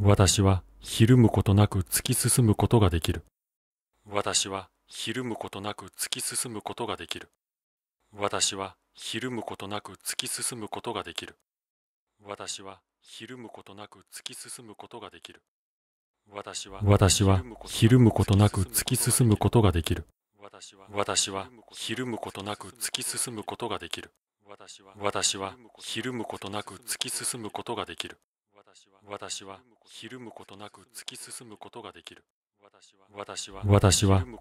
私はひるむことなく突き進むことができる。私はひるむことなく突き進むことができる。私はひるむことなく突き進むことができる。私はひるむことなく突き進むことができる。私はひるむことなく突き進むことができる。私はひるむことなく突き進むことができる。私はひるむことなく突き進むことができる。私はひるむことなく突き進むことができる私は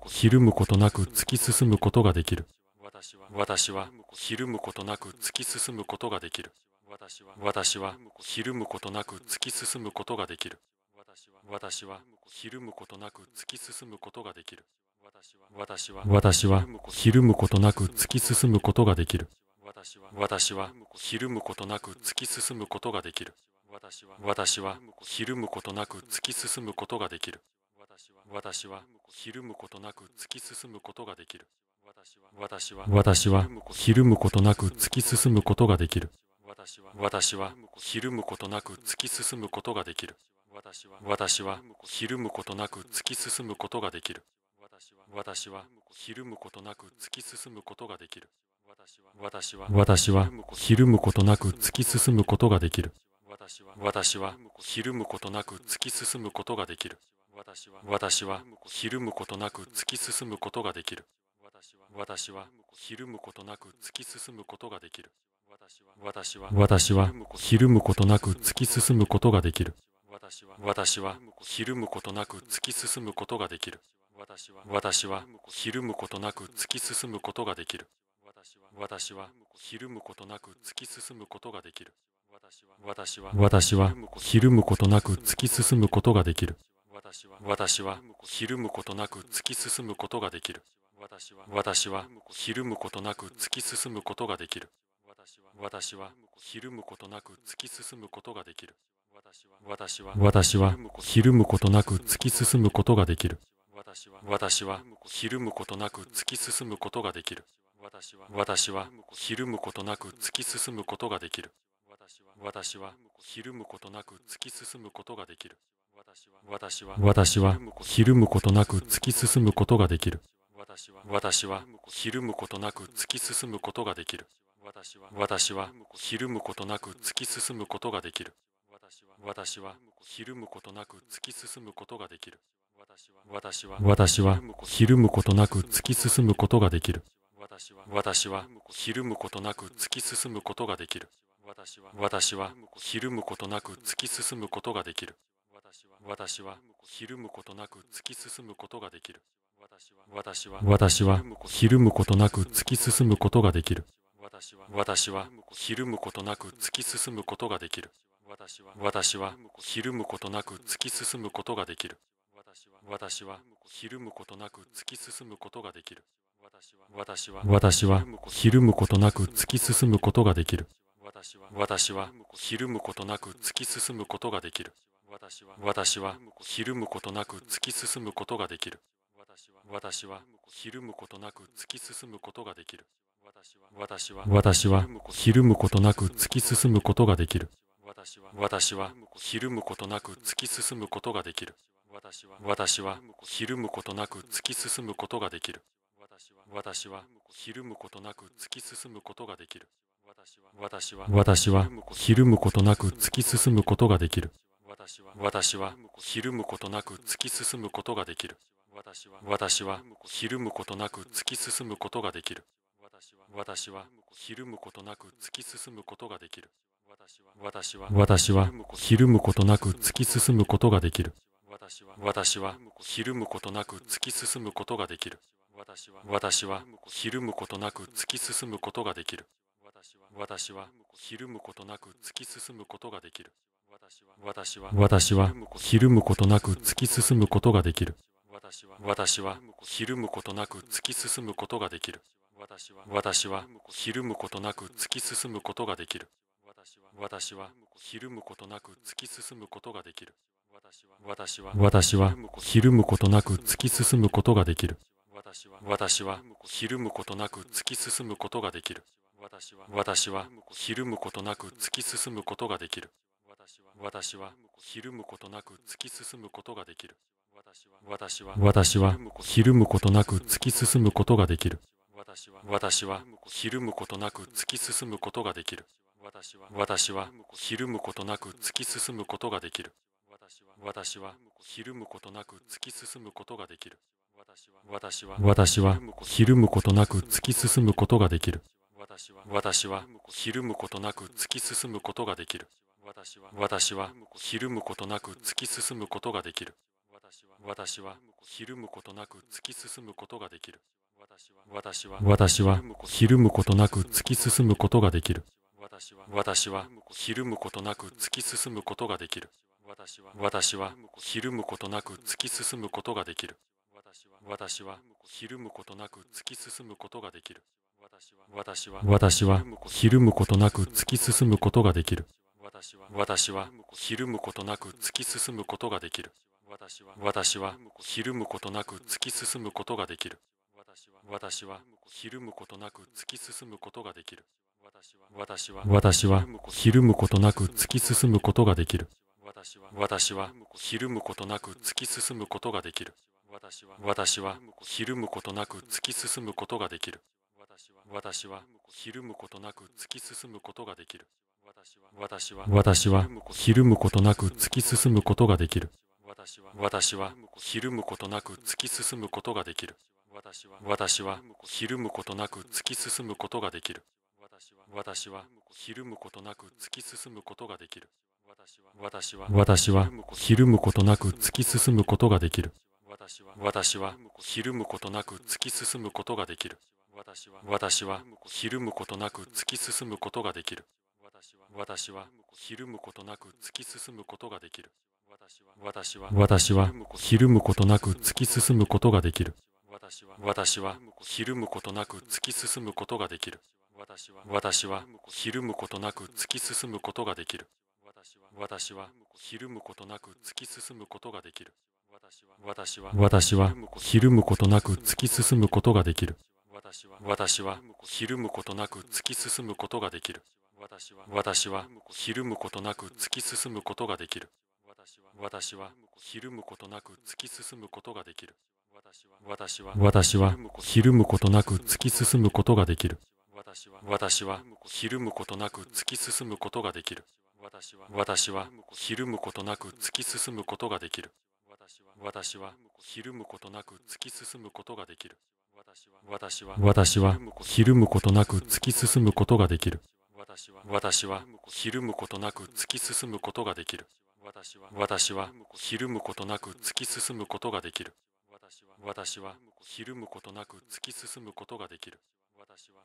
ひるむことなく突き進むことができる私はひるむことなく突き進むことができる私はひるむことなく突き進むことができる私はひるむことなく突き進むことができる私はひるむことなく突き進むことができる私はひるむことなく突き進むことができる私はひるむことなく突き進むことができる私はひるむことなく突き進むことができる私はひるむことなく突き進むことができる私はひるむことなく突き進むことができる私はひるむことなく突き進むことができる私はひるむことなく突き進むことができる私はひるむことなく突き進むことができる私はひるむことなく突き進むことができる私はひるむことなく突き進むことができる私はひるむことなく突き進むことができる私はひるむことなく突き進むことができる私はひるむことなく突き進むことができる私はひるむことなく突き進むことができる私はひるむことなく突き進むことができる私は私はひるむことなく突き進むことができる私はひるむことなく突き進むことができる私はひるむことなく突き進むことができる私はひるむことなく突き進むことができる私はひるむことなく突き進むことができる私はひるむことなく突き進むことができる私はひるむことなく突き進むことができる私はひるむことなく突き進むことができる私は私はひるむことなく突き進むことができる私はひるむことなく突き進むことができる私はひるむことなく突き進むことができる私はひるむことなく突き進むことができる私はひるむことなく突き進むことができる私はひるむことなく突き進むことができる私はひるむことなく突き進むことができる私はひるむことなく突き進むことができる私はひるむことなく突き進むことができる私はひるむことなく突き進むことができる私はひるむことなく突き進むことができる私はひるむことなく突き進むことができる私はひるむことなく突き進むことができる私はひるむことなく突き進むことができる私はひるむことなく突き進むことができる私はひるむことなく突き進むことができる私はひるむことなく突き進むことができる私はひるむことなく突き進むことができる私はひるむことなく突き進むことができる私はひるむことなく突き進むことができる私は私はひるむことなく突き進むことができる私はひるむことなく突き進むことができる私はひるむことなく突き進むことができる私はひるむことなく突き進むことができる私はひるむことなく突き進むことができる私はひるむことなく突き進むことができる私はひるむことなく突き進むことができる私はひるむことなく突き進むことができる私はひるむことなく突き進むことができる私はひるむことなく突き進むことができる私はひるむことなく突き進むことができる私はひるむことなく突き進むことができる私はひるむことなく突き進むことができる私はひるむことなく突き進むことができる私はひるむことなく突き進むことができる私はひるむことなく突き進むことができる私はひるむことなく突き進むことができる私はひるむことなく突き進むことができる私はひるむことなく突き進むことができる私はひるむことなく突き進むことができる私はひるむことなく突き進むことができる私はひるむことなく突き進むことができる私はひるむことなく突き進むことができる私はひるむことなく突き進むことができる私はひるむことなく突き進むことができる私はひるむことなく突き進むことができる私はひるむことなく突き進むことができる私はひるむことなく突き進むことができる私は私はひるむことなく突き進むことができる私はひるむことなく突き進むことができる私はひるむことなく突き進むことができる私はひるむことなく突き進むことができる私はひるむことなく突き進むことができる私はひるむことなく突き進むことができる私はひるむことなく突き進むことができる私はひるむことなく突き進むことができる私はひるむことなく突き進むことができる私はひるむことなく突き進むことができる私はひるむことなく突き進むことができる私はひるむことなく突き進むことができる私はひるむことなく突き進むことができる私はひるむことなく突き進むことができる私はひるむことなく突き進むことができる私はひるむことなく突き進むことができる私はひるむことなく突き進むことができる私はひるむことなく突き進むことができる私はひるむことなく突き進むことができる私はひるむことなく突き進むことができる私はひるむことなく突き進むことができる私はひるむことなく突き進むことができる私はひるむことなく突き進むことができる私はひるむことなく突き進むことができる私はひるむことなく突き進むことができる私はひるむことなく突き進むことができる私はひるむことなく突き進むことができる私はひるむことなく突き進むことができる私は私はひるむことなく突き進むことができる私はひるむことなく突き進むことができる私はひるむことなく突き進むことができる私はひるむことなく突き進むことができる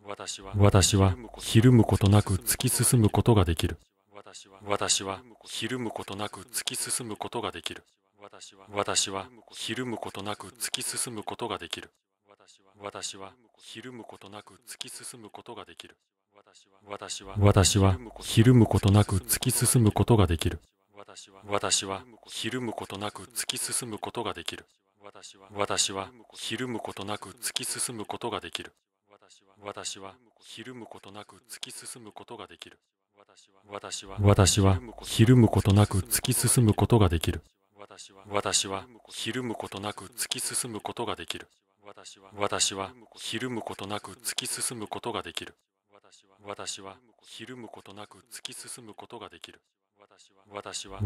私はひるむことなく突き進むことができる私はひるむことなく突き進むことができる私はひるむことなく突き進むことができる私はひるむことなく突き進むことができる私はひるむことなく突き進むことができる私はひるむことなく突き進むことができる私はひるむことなく突き進むことができる私はひるむことなく突き進むことができる私はひるむことなく突き進むことができる私はひるむことなく突き進むことができる私はひるむことなく突き進むことができる私はひるむことなく突き進むことができる私は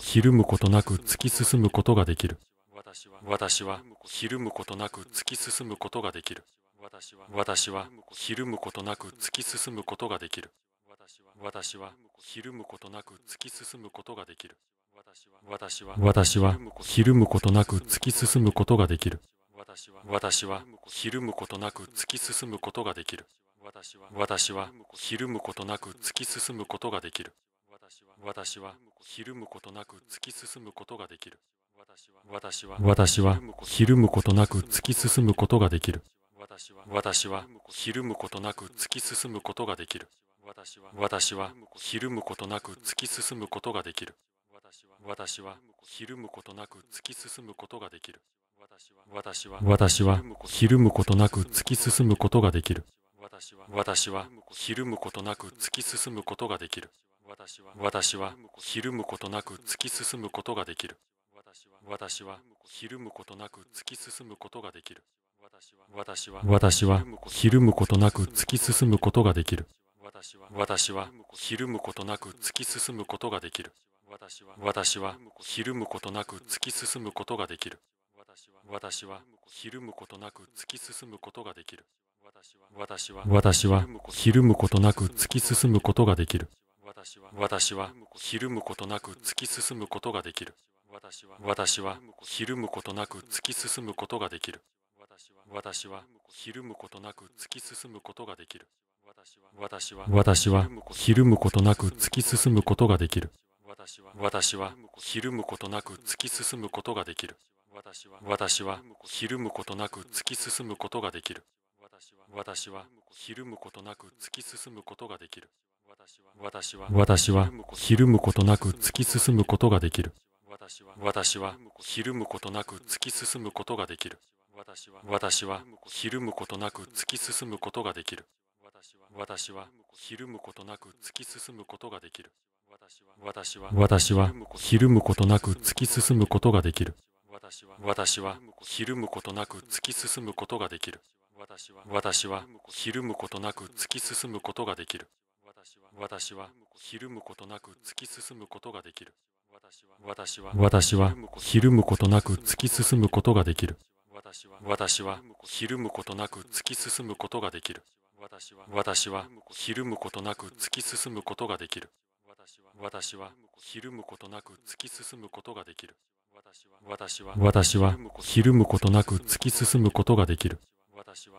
ひるむことなく突き進むことができる私はひるむことなく突き進むことができる私はひるむことなく突き進むことができる私はひるむことなく突き進むことができる私はひるむことなく突き進むことができる私はひるむことなく突き進むことができる私はひるむことなく突き進むことができる私はひるむことなく突き進むことができる私はひるむことなく突き進むことができる私はひるむことなく突き進むことができる私はひるむことなく突き進むことができる私はひるむことなく突き進むことができる私は私はひるむことなく突き進むことができる私はひるむことなく突き進むことができる私はひるむことなく突き進むことができる私はひるむことなく突き進むことができる私はひるむことなく突き進むことができる私はひるむことなく突き進むことができる私はひるむことなく突き進むことができる私はひるむことなく突き進むことができる私はひるむことなく突き進むことができる私はひるむことなく突き進むことができる私はひるむことなく突き進むことができる私はひるむことなく突き進むことができる私はひるむことなく突き進むことができる私はひるむことなく突き進むことができる私はひるむことなく突き進むことができる私はひるむことなく突き進むことができる私はひるむことなく突き進むことができる私はひるむことなく突き進むことができる私はひるむことなく突き進むことができる私はひるむことなく突き進むことができる私はひるむことなく突き進むことができる私はひるむことなく突き進むことができる私はひるむことなく突き進むことができる私はひるむことなく突き進むことができる私はひるむことなく突き進むことができる私はひるむことなく突き進むことができる私はひるむことなく突き進むことができる私はひるむことなく突き進むことができる私は私はひるむことなく突き進むことができる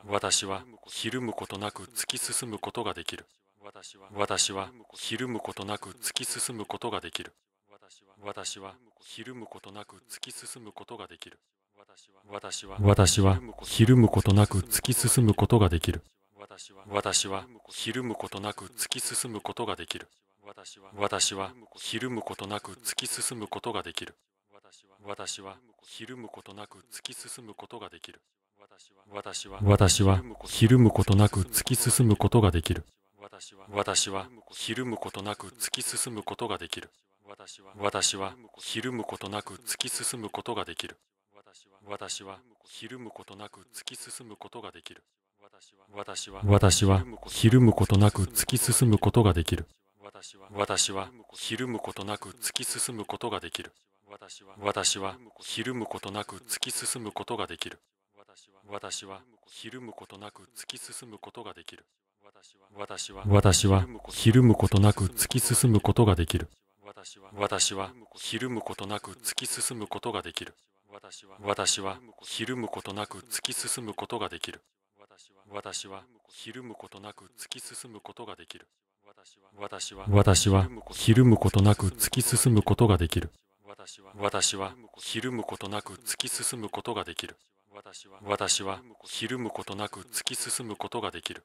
私はひるむことなく突き進むことができる私はひるむことなく突き進むことができる私はひるむことなく突き進むことができる私はひるむことなく突き進むことができる私はひるむことなく突き進むことができる私はひるむことなく突き進むことができる私はひるむことなく突き進むことができる私はひるむことなく突き進むことができる私はひるむことなく突き進むことができる私はひるむことなく突き進むことができる私はひるむことなく突き進むことができる私はひるむことなく突き進むことができる私はひるむことなく突き進むことができる私はひるむことなく突き進むことができる私はひるむことなく突き進むことができる私はひるむことなく突き進むことができる私はひるむことなく突き進むことができる私はひるむことなく突き進むことができる私はひるむことなく突き進むことができる私はひるむことなく突き進むことができる私はひるむことなく突き進むことができる私はひるむことなく突き進むことができる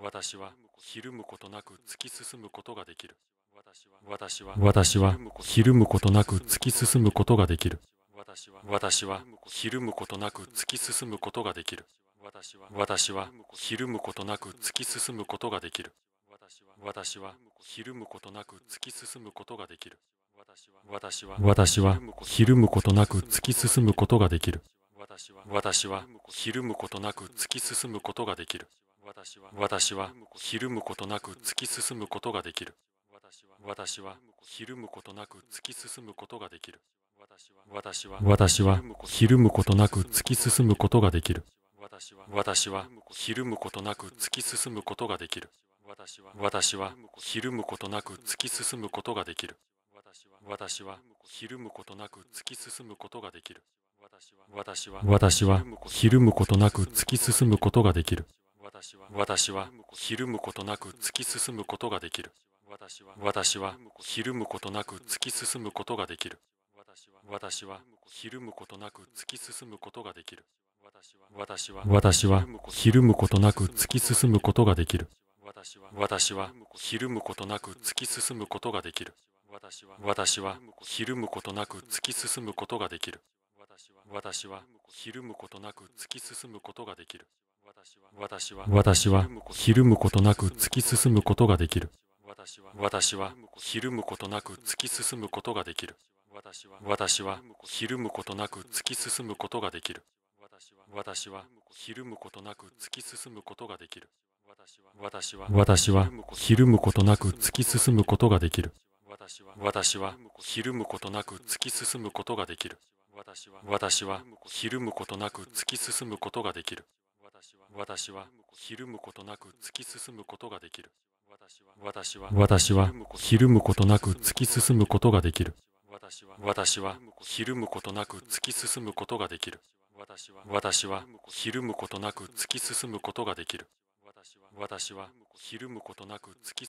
私はひるむことなく突き進むことができる私はひるむことなく突き進むことができる私はひるむことなく突き進むことができる私はひるむことなく突き進むことができる私はひるむことなく突き進むことができる私は私はひるむことなく突き進むことができる私はひるむことなく突き進むことができる私はひるむことなく突き進むことができる私はひるむことなく突き進むことができる私はひるむことなく突き進むことができる私はひるむことなく突き進むことができる私はひるむことなく突き進むことができる私はひるむことなく突き進むことができる私はひるむことなく突き進むことができる私はひるむことなく突き進むことができる私はひるむことなく突き進むことができる私はひるむことなく突き進むことができる私はひるむことなく突き進むことができる私はひるむことなく突き進むことができる私はひるむことなく突き進むことができる私はひるむことなく突き進むことができる私はひるむことなく突き進むことができる私はひるむことなく突き進むことができる私はひるむことなく突き進むことができる私はひるむことなく突き進むことができる私はひるむことなく突き進むことができる私はひるむことなく突き進むことができる私はひるむことなく突き進むことができる私はひるむことなく突き進むことができる私はひるむことなく突き進むことができる私はひるむことなく突き進むことができる私はひるむことなく突き進むことができる私はひるむことなく突き